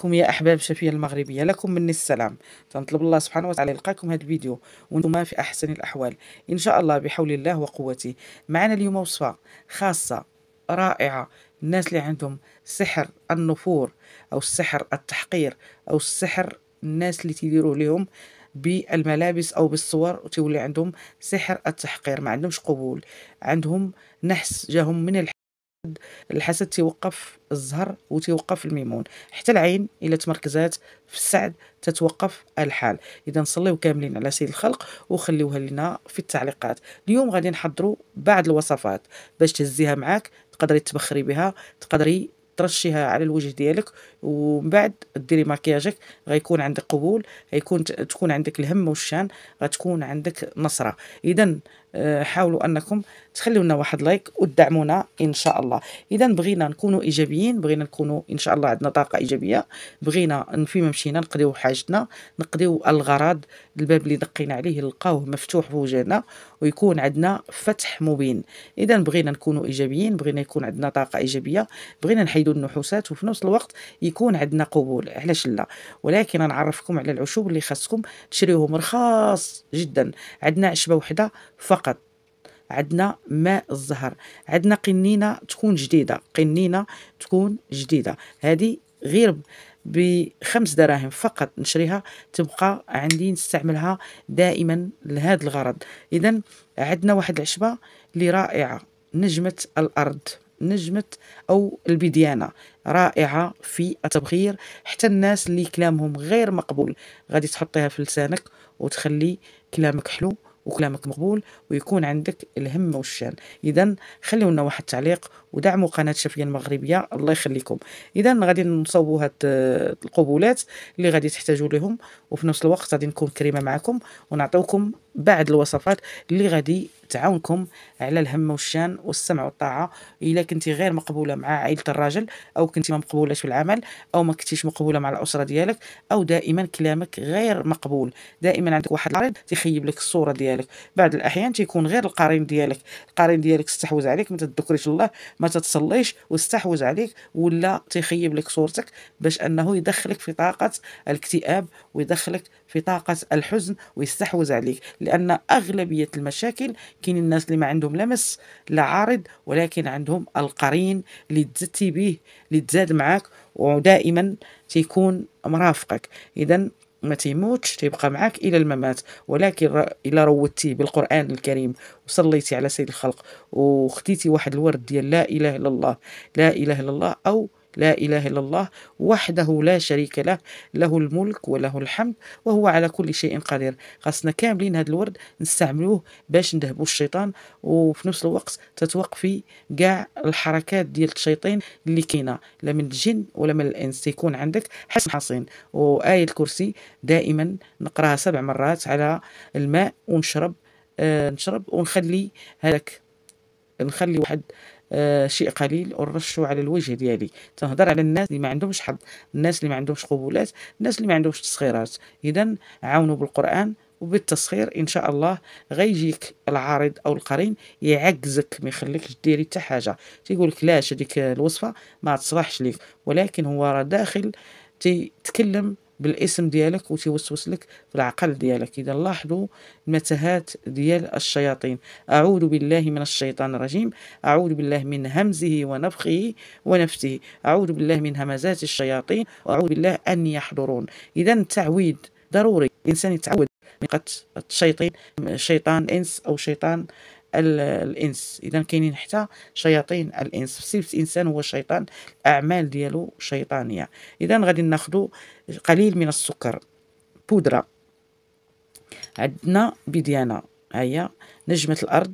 لكم يا أحباب شفية المغربية لكم مني السلام تنطلب الله سبحانه وتعالى يلقاكم هذا الفيديو وانتم في أحسن الأحوال إن شاء الله بحول الله وقوته معنا اليوم وصفة خاصة رائعة الناس اللي عندهم سحر النفور أو السحر التحقير أو السحر الناس اللي تيديروا لهم بالملابس او بالصور وتولي عندهم سحر التحقير ما عندهمش قبول عندهم نحس جاهم من الحق الحسد تيوقف الزهر وتيوقف الميمون حتى العين الا تمركزات في السعد تتوقف الحال اذا نصليو كاملين على سيد الخلق وخليوها لنا في التعليقات اليوم غادي نحضروا بعض الوصفات باش تهزيها معاك تقدري تبخري بها تقدري ترشيها على الوجه ديالك ومن بعد ديري مكياجك غيكون عندك قبول غيكون تكون عندك الهم والشان غتكون عندك نصره اذا آه، حاولوا انكم تخليو لنا واحد لايك وتدعمونا ان شاء الله اذا بغينا نكونوا ايجابيين بغينا نكونوا ان شاء الله عندنا طاقه ايجابيه بغينا فيما مشينا نقضيو حاجتنا نقضيو الغرض الباب اللي دقينا عليه نلقاوه مفتوح في وجهنا ويكون عندنا فتح مبين اذا بغينا نكونوا ايجابيين بغينا يكون عندنا طاقه ايجابيه بغينا نحيدوا النحوسات وفي نفس الوقت يكون عندنا قبول علاش لا ولكن نعرفكم على العشوب اللي خاصكم تشريوهم رخاص جدا عندنا عشبه وحده فقط عندنا ماء الزهر عندنا قنينه تكون جديده قنينه تكون جديده هذه غير بخمس دراهم فقط نشريها تبقى عندي نستعملها دائما لهذا الغرض اذا عندنا واحد العشبه اللي رائعه نجمه الارض نجمة أو البديانة رائعة في التبخير حتى الناس اللي كلامهم غير مقبول غادي تحطيها في لسانك وتخلي كلامك حلو وكلامك مقبول ويكون عندك الهمة والشان إذا خليونا واحد التعليق ودعموا قناه الشافيه المغربيه الله يخليكم اذا غادي نصوبوا هاد آه، القبولات اللي غادي تحتاجوا لهم وفي نفس الوقت غادي نكون كريمه معكم ونعطيوكم بعض الوصفات اللي غادي تعاونكم على الهم والشان والسمع والطاعه الا كنتي غير مقبوله مع عائله الراجل او كنتي ما مقبولاش في العمل او ما كنتيش مقبوله مع الاسره ديالك او دائما كلامك غير مقبول دائما عندك واحد العرض تخيب لك الصوره ديالك بعض الاحيان تيكون غير القرين ديالك القرين ديالك استحوذ عليك ما تذكريش الله ما تتصليش واستحوذ عليك ولا تخيب لك صورتك باش انه يدخلك في طاقه الاكتئاب ويدخلك في طاقه الحزن ويستحوذ عليك لان اغلبيه المشاكل كاين الناس اللي ما عندهم لمس لا عارض ولكن عندهم القرين اللي تزتي به اللي تزاد معاك ودائما تيكون مرافقك اذا ما تيموتش تيبقى معاك الى الممات ولكن الا روتيه بالقران الكريم وصليتي على سيد الخلق وخديتي واحد الورد ديال لا اله الا الله لا اله الا الله او لا إله إلا الله وحده لا شريك له له الملك وله الحمد وهو على كل شيء قدير خاصنا كاملين هذا الورد نستعملوه باش ندهبو الشيطان وفي نفس الوقت تتوقفي كاع الحركات ديال الشيطان اللي كاينه لا من الجن ولا من الانس تيكون عندك حسن حصين وايه الكرسي دائما نقراها سبع مرات على الماء ونشرب آه نشرب ونخلي هذاك نخلي واحد آه، شيء قليل ونرشوا على الوجه ديالي تنهضر على الناس اللي ما عندهمش حظ الناس اللي ما عندهمش قبولات الناس اللي ما عندهمش تسخيرات اذا عاونوا بالقران وبالتسخير ان شاء الله غيجيك العارض او القرين يعجزك ما يخليكش ديري حتى حاجه تيقول لك لاش هذيك الوصفه ما تصلحش ليك ولكن هو راه داخل تيتكلم بالاسم ديالك وتيوسوس لك في العقل ديالك اذا لاحظوا المتاهات ديال الشياطين اعوذ بالله من الشيطان الرجيم اعوذ بالله من همزه ونفخه ونفثه اعوذ بالله من همزات الشياطين واعوذ بالله ان يحضرون اذا التعويد ضروري الانسان يتعود من قتل الشيطان شيطان انس او شيطان الانس اذا كاينين حتى شياطين الانس فسيبس انسان هو شيطان الاعمال ديالو شيطانيه اذا غادي ناخدو قليل من السكر بودره عندنا بديانه هي نجمه الارض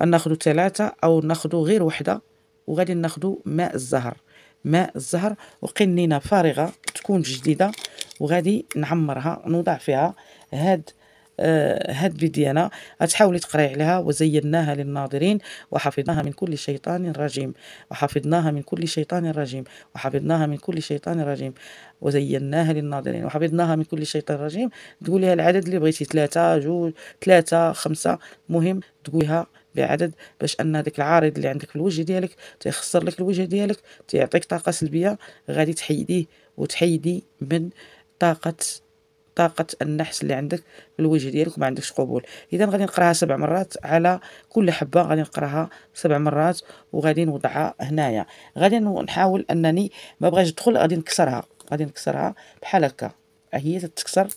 ناخذ ثلاثه او ناخدو غير وحده وغادي ناخدو ماء الزهر ماء الزهر وقنينه فارغه تكون جديده وغادي نعمرها نوضع فيها هاد آه، هاد الفيديانا غتحاولي تقرأي عليها وزيناها للناظرين وحفظناها من كل شيطان رجيم وحفظناها من كل شيطان رجيم وحفظناها من كل شيطان رجيم وزيناها للناظرين وحفظناها من كل شيطان رجيم تقوليها العدد اللي بغيتي ثلاثة جوج ثلاثة خمسة مهم تقوليها بعدد باش ان هذاك العارض اللي عندك في الوجه ديالك تيخسر لك الوجه ديالك تيعطيك طاقه سلبيه غادي تحيديه وتحيدي من طاقه طاقه النحس اللي عندك في الوجه ديالك وما عندكش قبول اذا غادي نقراها سبع مرات على كل حبه غادي نقراها سبع مرات وغادي نوضعها هنايا غادي نحاول انني ما بغاش تدخل غادي نكسرها غادي نكسرها بحال هكا هي تتكسر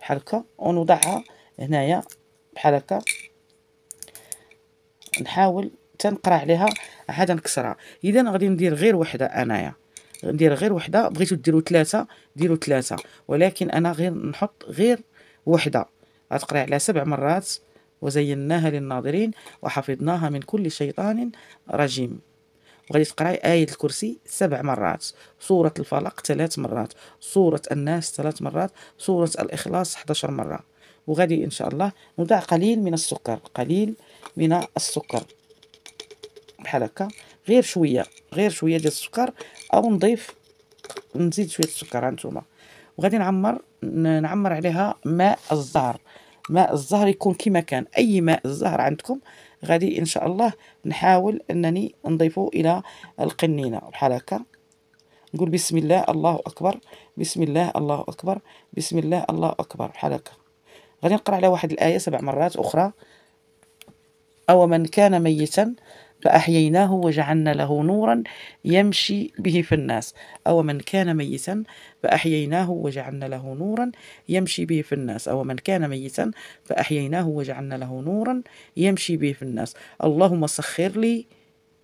بحال هكا ونوضعها هنايا بحال هكا نحاول تنقرا عليها عاد نكسرها اذا غادي ندير غير وحده انايا ندير غير وحده بغيتو ديروا ثلاثه ديروا ثلاثه ولكن انا غير نحط غير وحده غتقري على سبع مرات وزيناها للناظرين وحفظناها من كل شيطان رجيم وغادي تقراي آية الكرسي سبع مرات سورة الفلق ثلاث مرات سورة الناس ثلاث مرات سورة الإخلاص 11 مرة وغادي إن شاء الله نضع قليل من السكر قليل من السكر بحال هكا غير شويه غير شويه ديال السكر او نضيف نزيد شويه السكر هانتوما وغادي نعمر نعمر عليها ماء الزهر ماء الزهر يكون كما كان اي ماء الزهر عندكم غادي ان شاء الله نحاول انني نضيفه الى القنينه بحال هكا نقول بسم الله الله اكبر بسم الله الله اكبر بسم الله الله اكبر بحال هكا غادي نقرا على واحد الايه سبع مرات اخرى او من كان ميتا فأحييناه وجعلنا له نورا يمشي به في الناس أو من كان ميتا فأحييناه وجعلنا له نورا يمشي به في الناس أو من كان ميتا فأحييناه وجعلنا له نورا يمشي به في الناس اللهم سخر لي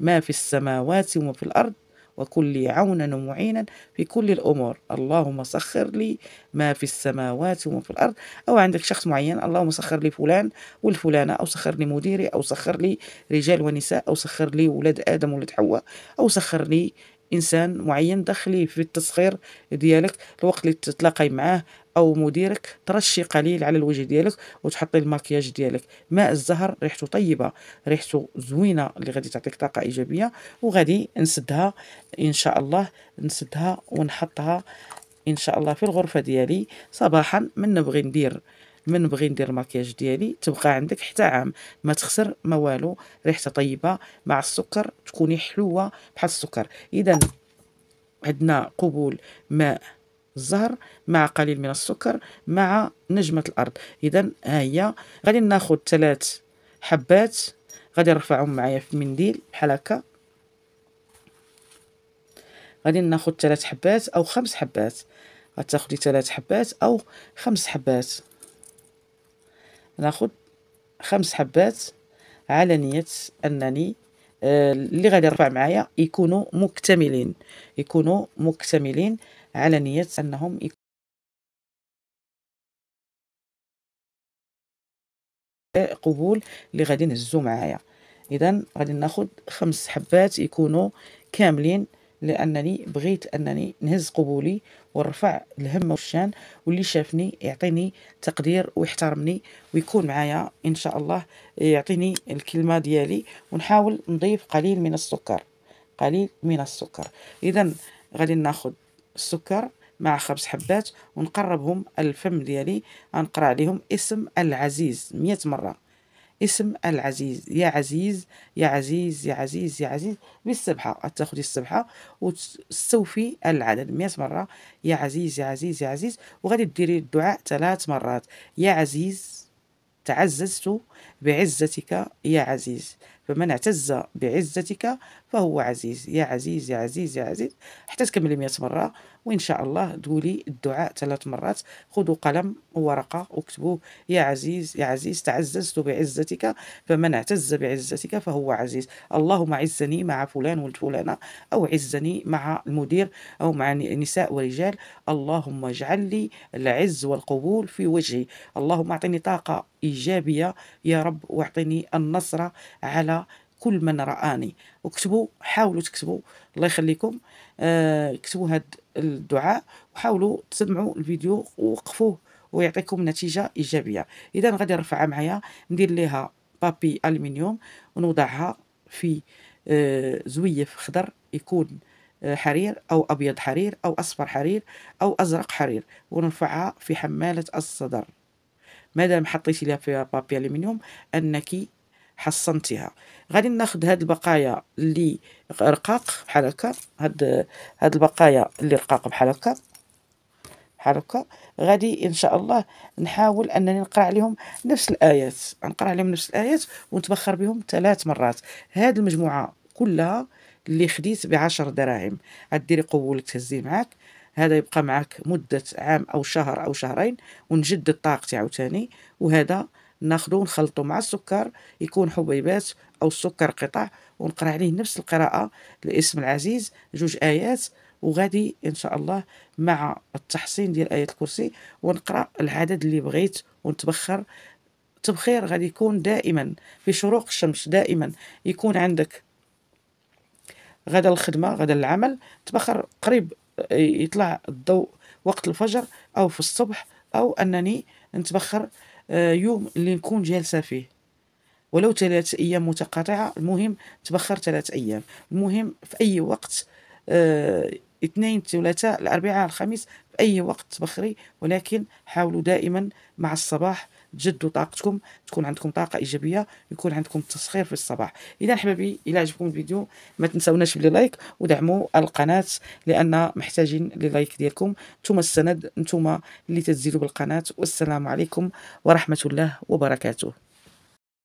ما في السماوات وما في الأرض وكن لي عونا ومعينا في كل الأمور اللهم سخر لي ما في السماوات وما في الأرض أو عندك شخص معين اللهم سخر لي فلان والفلانة أو سخر لي مديري أو سخر لي رجال ونساء أو سخر لي ولاد آدم ولاد حواء أو سخر لي انسان معين دخلي في التسخير ديالك الوقت اللي تتلاقي معاه او مديرك ترشي قليل على الوجه ديالك وتحطي الماكياج ديالك ماء الزهر ريحته طيبه ريحته زوينه اللي غادي تعطيك طاقه ايجابيه وغادي نسدها ان شاء الله نسدها ونحطها ان شاء الله في الغرفه ديالي صباحا من نبغي ندير من نبغي ندير الماكياج ديالي تبقى عندك حتى عام ما تخسر ما والو ريحتها طيبه مع السكر تكوني حلوه بحال السكر اذا عندنا قبول ماء الزهر مع قليل من السكر مع نجمة الأرض إذا ها هي غادي ناخد ثلاث حبات غادي نرفعهم معايا في منديل بحال هكا غادي ناخد ثلاث حبات أو خمس حبات غتاخدي ثلاث حبات أو خمس حبات ناخد خمس حبات على نية أنني آه، اللي غادي نرفع معايا يكونوا مكتملين يكونوا مكتملين على نية أنهم قبول اللي غادي نهزو معايا اذا غادي ناخد خمس حبات يكونوا كاملين لانني بغيت انني نهز قبولي ونرفع الهم والشان واللي شافني يعطيني تقدير ويحترمني ويكون معايا ان شاء الله يعطيني الكلمه ديالي ونحاول نضيف قليل من السكر قليل من السكر اذا غادي ناخد السكر مع خمس حبات ونقربهم الفم ديالي غنقرا عليهم اسم العزيز مية مرة اسم العزيز يا عزيز يا عزيز يا عزيز يا عزيز بالسبحة تاخذي السبحة وتستوفي العدد مية مرة يا عزيز يا عزيز يا عزيز وغادي ديري الدعاء ثلاث مرات يا عزيز تعززت بعزتك يا عزيز فمن اعتز بعزتك فهو عزيز يا عزيز يا عزيز يا عزيز حتى تكملي 100 مرة وإن شاء الله دولي الدعاء ثلاث مرات خذوا قلم وورقة واكتبوا يا عزيز يا عزيز تعززت بعزتك فمن اعتز بعزتك فهو عزيز اللهم عزني مع فلان ولد فلانة أو عزني مع المدير أو مع نساء ورجال اللهم اجعل لي العز والقبول في وجهي اللهم أعطني طاقة إيجابية يا رب واعطني النصرة على كل من رآني وكتبوا حاولوا تكتبوا الله يخليكم آه، اكتبوا كتبوا هذا الدعاء وحاولوا تسمعوا الفيديو ووقفوه ويعطيكم نتيجة إيجابية إذا غادي نرفعها معايا ندير ليها بابي ألمنيوم ونوضعها في آه، زويف خضر يكون آه، حرير أو أبيض حرير أو أصفر حرير أو أزرق حرير ونرفعها في حمالة الصدر مادام حطيتي لها في بابي ألمنيوم أنك حصنتيها غادي ناخذ هاد البقايا اللي رقاق بحال هكا هاد هاد البقايا اللي رقاق بحال هكا بحال هكا غادي ان شاء الله نحاول انني نقرا عليهم نفس الايات نقرا عليهم نفس الايات ونتبخر بهم ثلاث مرات هاد المجموعه كلها اللي خديت بعشر دراهم غديري قبول تهزي معاك هذا يبقى معك مدة عام أو شهر أو شهرين ونجدد طاقتي عاوتاني وهذا ناخدوه ونخلطوه مع السكر يكون حبيبات أو السكر قطع ونقرأ عليه نفس القراءة لاسم العزيز جوج آيات وغادي إن شاء الله مع التحصين ديال آية الكرسي ونقرأ العدد اللي بغيت ونتبخر التبخير غادي يكون دائما في شروق الشمس دائما يكون عندك غدا الخدمة غدا العمل تبخر قريب يطلع الضوء وقت الفجر أو في الصبح أو أنني نتبخر آه، يوم اللي نكون جالسه فيه ولو ثلاث ايام متقاطعه المهم تبخر ثلاث ايام المهم في اي وقت آه، اثنين ثلاثاء الاربعاء الخميس في اي وقت تبخري ولكن حاولوا دائما مع الصباح تجدوا طاقتكم تكون عندكم طاقه ايجابيه يكون عندكم تسخير في الصباح اذا حبايبي الى عجبكم الفيديو ما تنساوناش بلي لايك ودعموا القناه لان محتاجين للايك ديالكم نتوما السند نتوما اللي تزيدوا بالقناه والسلام عليكم ورحمه الله وبركاته